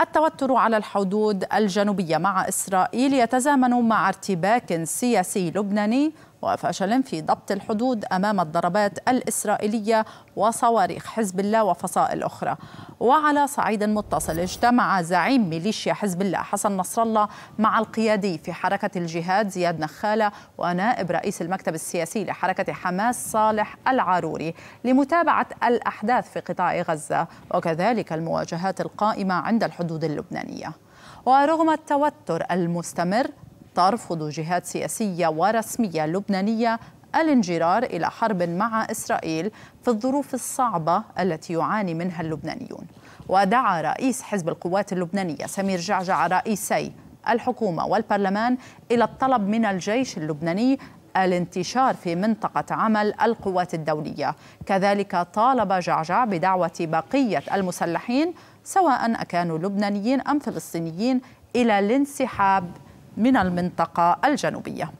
التوتر على الحدود الجنوبية مع إسرائيل يتزامن مع ارتباك سياسي لبناني وفشل في ضبط الحدود أمام الضربات الإسرائيلية وصواريخ حزب الله وفصائل أخرى وعلى صعيد متصل اجتمع زعيم ميليشيا حزب الله حسن نصر الله مع القيادي في حركة الجهاد زياد نخالة ونائب رئيس المكتب السياسي لحركة حماس صالح العاروري لمتابعة الأحداث في قطاع غزة وكذلك المواجهات القائمة عند الحدود اللبنانية ورغم التوتر المستمر ترفض جهات سياسية ورسمية لبنانية الانجرار إلى حرب مع إسرائيل في الظروف الصعبة التي يعاني منها اللبنانيون ودعا رئيس حزب القوات اللبنانية سمير جعجع رئيسي الحكومة والبرلمان إلى الطلب من الجيش اللبناني الانتشار في منطقة عمل القوات الدولية كذلك طالب جعجع بدعوة بقية المسلحين سواء أكانوا لبنانيين أم فلسطينيين إلى الانسحاب من المنطقة الجنوبية